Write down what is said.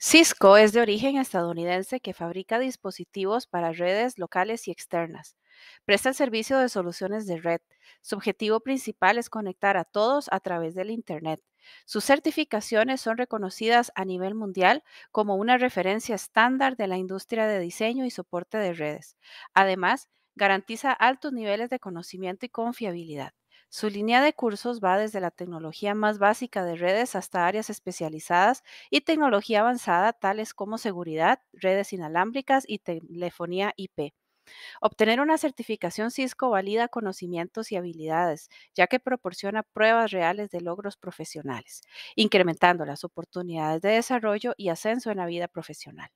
Cisco es de origen estadounidense que fabrica dispositivos para redes locales y externas. Presta el servicio de soluciones de red. Su objetivo principal es conectar a todos a través del Internet. Sus certificaciones son reconocidas a nivel mundial como una referencia estándar de la industria de diseño y soporte de redes. Además, garantiza altos niveles de conocimiento y confiabilidad. Su línea de cursos va desde la tecnología más básica de redes hasta áreas especializadas y tecnología avanzada tales como seguridad, redes inalámbricas y telefonía IP. Obtener una certificación Cisco valida conocimientos y habilidades, ya que proporciona pruebas reales de logros profesionales, incrementando las oportunidades de desarrollo y ascenso en la vida profesional.